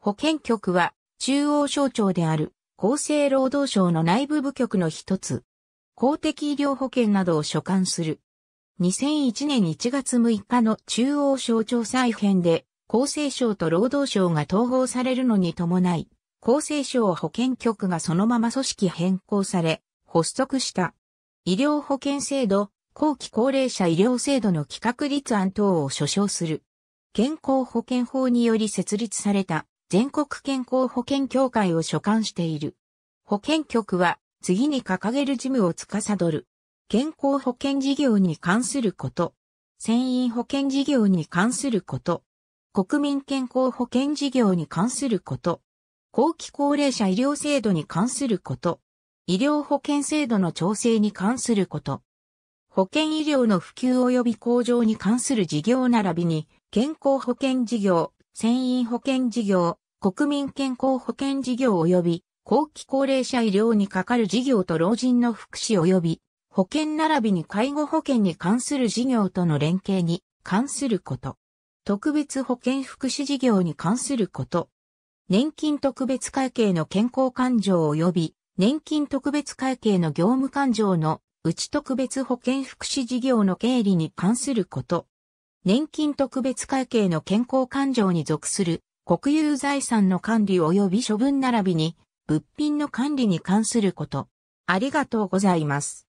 保健局は中央省庁である厚生労働省の内部部局の一つ。公的医療保険などを所管する。2001年1月6日の中央省庁再編で、厚生省と労働省が統合されるのに伴い、厚生省保健局がそのまま組織変更され、発足した。医療保険制度、後期高齢者医療制度の企画立案等を所掌する。健康保険法により設立された全国健康保険協会を所管している。保険局は次に掲げる事務を司る。健康保険事業に関すること。船員保険事業に関すること。国民健康保険事業に関すること。後期高齢者医療制度に関すること。医療保険制度の調整に関すること。保険医療の普及及び向上に関する事業並びに、健康保険事業、船員保険事業、国民健康保険事業及び後期高齢者医療にかかる事業と老人の福祉及び保険並びに介護保険に関する事業との連携に関すること。特別保険福祉事業に関すること。年金特別会計の健康勘定及び年金特別会計の業務勘定のうち特別保険福祉事業の経理に関すること。年金特別会計の健康勘定に属する国有財産の管理及び処分並びに物品の管理に関すること。ありがとうございます。